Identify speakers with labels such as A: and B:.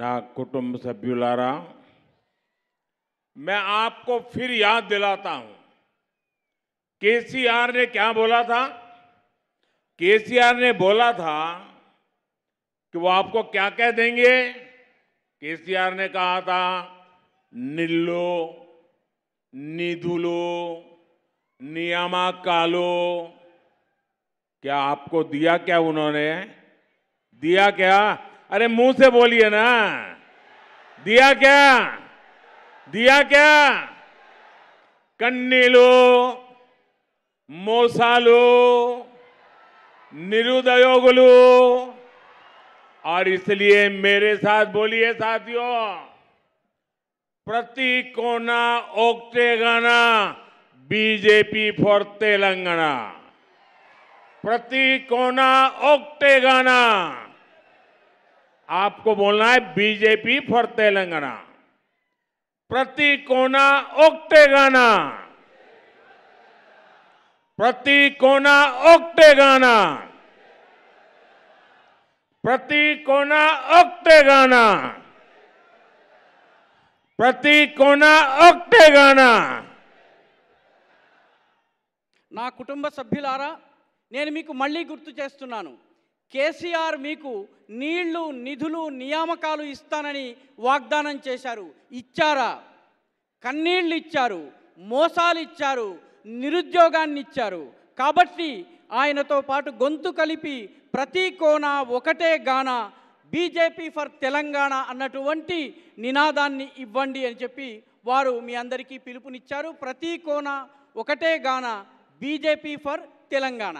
A: ना కుటుంబ सभ्युलारा मैं आपको फिर याद दिलाता हूं केसीआर ने क्या बोला था केसीआर ने बोला था कि वो आपको क्या कह देंगे केसीआर ने कहा था निल्लो निधुलो नियामा कालो क्या आपको दिया क्या उन्होंने दिया क्या अरे मुंह से बोलिए ना दिया क्या दिया क्या కన్నీలు మోసాలు నిరుదయోగులు और इसलिए मेरे साथ बोलिए साथियों प्रति कोना ओक्टेगाना बीजेपी फॉर तेलंगाना प्रति कोना ओक्टेगाना आपको बोलना है बीजेपी फॉर तेलंगाना प्रति कोना ओक्टेगाना प्रति कोना ओक्टेगाना प्रति कोना ओक्टेगाना ప్రతి కోణ ఒకటేగానా
B: ना కుటుంబ సభ్యులారా నేను మీకు మళ్ళీ గుర్తు చేస్తున్నాను కేసీఆర్ మీకు నీళ్లు నిధులు నియామకాలు ఇస్తానని వాగ్దానం చేశారు ఇచ్చారా కన్నీళ్ళు ఇచ్చారు మోసాలు ఇచ్చారు నిరుద్యోగాన్ని ఇచ్చారు కాబట్టి ఆయనతో పాటు గొంతు కలిపి ప్రతి కోన ఒకటే గాన బీజేపీ ఫర్ తెలంగాణ అన్నటువంటి నినాదాన్ని ఇవ్వండి అని చెప్పి వారు మీ అందరికీ పిలుపునిచ్చారు ప్రతి కోన ఒకటే గాన బీజేపీ ఫర్ తెలంగాణ